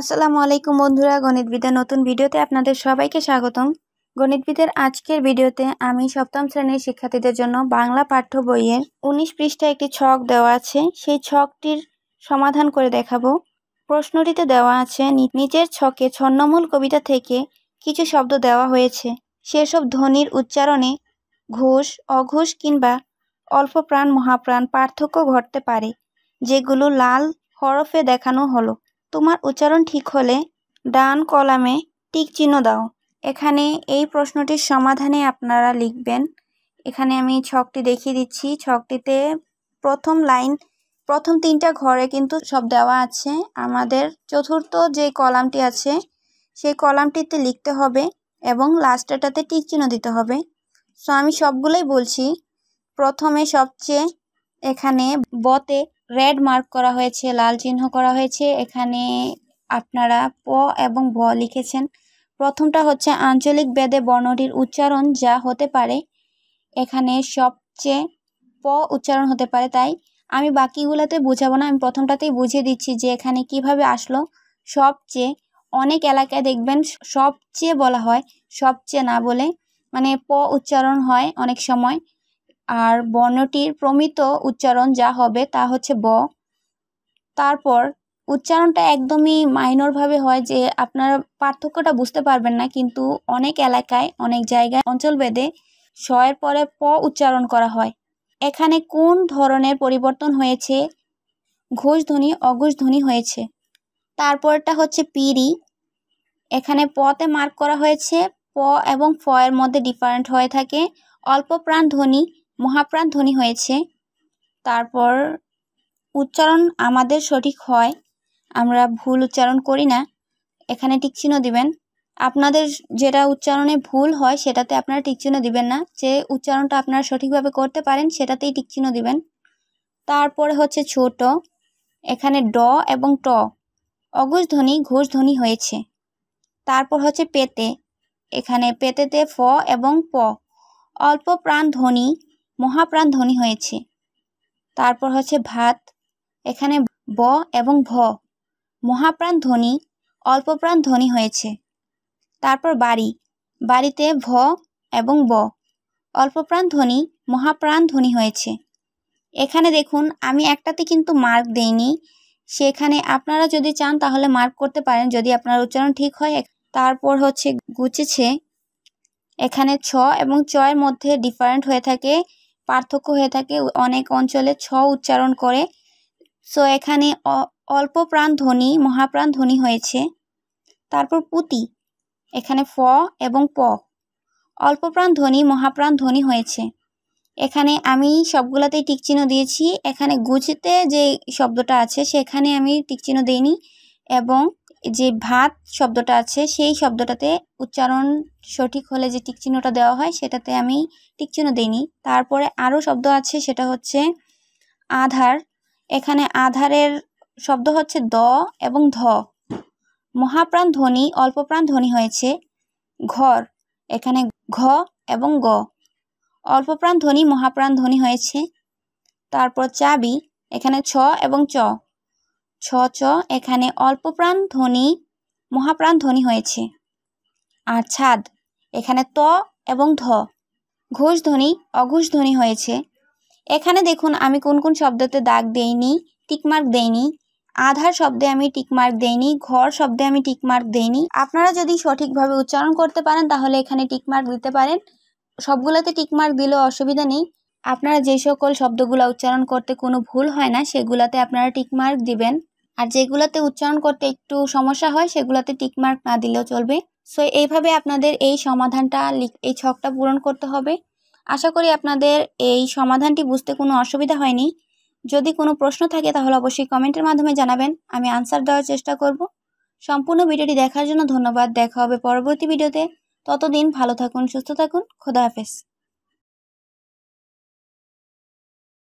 আসসালামু আলাইকুম বন্ধুরা গণিতবিদ্যা নতুন ভিডিওতে আপনাদের সবাইকে স্বাগতম গণিতবিদের আজকের ভিডিওতে আমি সপ্তম শ্রেণীর শিক্ষার্থীদের জন্য বাংলা পাঠ্য বইয়ের ১৯ পৃষ্ঠায় একটি ছক দেওয়া আছে সেই ছকটির সমাধান করে দেখাবো প্রশ্নটিতে দেওয়া আছে নিজের ছকে ছন্নমূল কবিতা থেকে কিছু শব্দ দেওয়া হয়েছে সেসব ধ্বনির উচ্চারণে ঘুষ অঘোষ কিংবা অল্প প্রাণ মহাপ্রাণ পার্থক্য ঘটতে পারে যেগুলো লাল হরফে দেখানো হলো তোমার উচ্চারণ ঠিক হলে ডান কলামে টিক চিহ্ন দাও এখানে এই প্রশ্নটির সমাধানে আপনারা লিখবেন এখানে আমি ছকটি দেখিয়ে দিচ্ছি ছকটিতে প্রথম লাইন প্রথম তিনটা ঘরে কিন্তু সব দেওয়া আছে আমাদের চতুর্থ যে কলামটি আছে সেই কলামটিতে লিখতে হবে এবং লাস্টেটাতে টিক চিহ্ন দিতে হবে সো আমি সবগুলোই বলছি প্রথমে সবচেয়ে এখানে বতে রেড মার্ক করা হয়েছে লাল চিহ্ন করা হয়েছে এখানে আপনারা প এবং ভ লিখেছেন প্রথমটা হচ্ছে আঞ্চলিক বেদে বর্ণটির উচ্চারণ যা হতে পারে এখানে সবচেয়ে প উচ্চারণ হতে পারে তাই আমি বাকিগুলোতে বুঝাবো না আমি প্রথমটাতেই বুঝিয়ে দিচ্ছি যে এখানে কিভাবে আসলো সবচেয়ে অনেক এলাকায় দেখবেন সবচেয়ে বলা হয় সবচেয়ে না বলে মানে প উচ্চারণ হয় অনেক সময় আর বর্ণটির প্রমিত উচ্চারণ যা হবে তা হচ্ছে ব তারপর উচ্চারণটা একদমই মাইনরভাবে হয় যে আপনারা পার্থক্যটা বুঝতে পারবেন না কিন্তু অনেক এলাকায় অনেক জায়গায় অঞ্চলভেদে শয়ের পরে প উচ্চারণ করা হয় এখানে কোন ধরনের পরিবর্তন হয়েছে ঘোষধ্বনি অঘোষধ্বনি হয়েছে তারপরটা হচ্ছে পিরি এখানে পতে মার্ক করা হয়েছে প এবং ফ এর মধ্যে ডিফারেন্ট হয়ে থাকে অল্প প্রাণ ধ্বনি মহাপ্রাণ ধ্বনি হয়েছে তারপর উচ্চারণ আমাদের সঠিক হয় আমরা ভুল উচ্চারণ করি না এখানে টিকচিহ্ন দিবেন আপনাদের যেটা উচ্চারণে ভুল হয় সেটাতে আপনারা টিকচিহ্ন দিবেন না যে উচ্চারণটা আপনারা সঠিকভাবে করতে পারেন সেটাতেই টিকচিহ্ন দিবেন তারপরে হচ্ছে ছোট এখানে ড এবং ট অঘোষ ধ্বনি ঘোষ ধ্বনি হয়েছে তারপর হচ্ছে পেতে এখানে পেতেতে ফ এবং প অল্প প্রাণ ধ্বনি মহাপ্রাণ ধ্বনি হয়েছে তারপর হচ্ছে ভাত এখানে ব এবং ভ মহাপ্রাণ ধ্বনি অল্পপ্রাণ ধ্বনি হয়েছে তারপর বাড়ি বাড়িতে ভ এবং ব অল্পপ্রাণ ধ্বনি মহাপ্রাণ ধ্বনি হয়েছে এখানে দেখুন আমি একটাতে কিন্তু মার্ক দেইনি সেখানে আপনারা যদি চান তাহলে মার্ক করতে পারেন যদি আপনার উচ্চারণ ঠিক হয় তারপর হচ্ছে গুচেছে এখানে ছ এবং চয়ের মধ্যে ডিফারেন্ট হয়ে থাকে পার্থক্য হয়ে থাকে অনেক অঞ্চলে ছ উচ্চারণ করে সো এখানে অল্প প্রাণ ধ্বনি মহাপ্রাণ ধ্বনি হয়েছে তারপর পুতি এখানে ফ এবং প অল্প প্রাণ ধ্বনি মহাপ্রাণ ধ্বনি হয়েছে এখানে আমি সবগুলাতেই টিকচিহ্ন দিয়েছি এখানে গুছিতে যে শব্দটা আছে সেখানে আমি টিকচিহ্ন দিইনি এবং যে ভাত শব্দটা আছে সেই শব্দটাতে উচ্চারণ সঠিক হলে যে টিকচিহ্নটা দেওয়া হয় সেটাতে আমি টিকচিহ্ন দিইনি তারপরে আরও শব্দ আছে সেটা হচ্ছে আধার এখানে আধারের শব্দ হচ্ছে দ এবং ধ মহাপ্রাণ ধ্বনি অল্পপ্রাণ ধ্বনি হয়েছে ঘর এখানে ঘ এবং গ অল্পপ্রাণ ধ্বনি মহাপ্রাণ ধ্বনি হয়েছে তারপর চাবি এখানে ছ এবং চ ছ চ এখানে অল্পপ্রাণ ধ্বনি মহাপ্রাণ ধ্বনি হয়েছে আর ছাদ এখানে ত এবং ধ ঘোষ ধ্বনি অঘোষ ধ্বনি হয়েছে এখানে দেখুন আমি কোন কোন শব্দতে দাগ দেইনি টিকমার্ক দেইনি আধার শব্দে আমি টিকমার্ক দেইনি ঘর শব্দে আমি টিকমার্ক দেইনি আপনারা যদি সঠিকভাবে উচ্চারণ করতে পারেন তাহলে এখানে টিকমার্ক দিতে পারেন সবগুলোতে টিকমার্ক দিলেও অসুবিধা নেই আপনারা যে সকল শব্দগুলো উচ্চারণ করতে কোনো ভুল হয় না সেগুলোতে আপনারা টিকমার্ক দিবেন আর যেগুলোতে উচ্চারণ করতে একটু সমস্যা হয় সেগুলোতে টিকমার্ক না দিলেও চলবে সো এইভাবে আপনাদের এই সমাধানটা এই ছকটা পূরণ করতে হবে আশা করি আপনাদের এই সমাধানটি বুঝতে কোনো অসুবিধা হয়নি যদি কোনো প্রশ্ন থাকে তাহলে অবশ্যই কমেন্টের মাধ্যমে জানাবেন আমি আনসার দেওয়ার চেষ্টা করব সম্পূর্ণ ভিডিওটি দেখার জন্য ধন্যবাদ দেখা হবে পরবর্তী ভিডিওতে ততদিন ভালো থাকুন সুস্থ থাকুন খোদা হাফেজ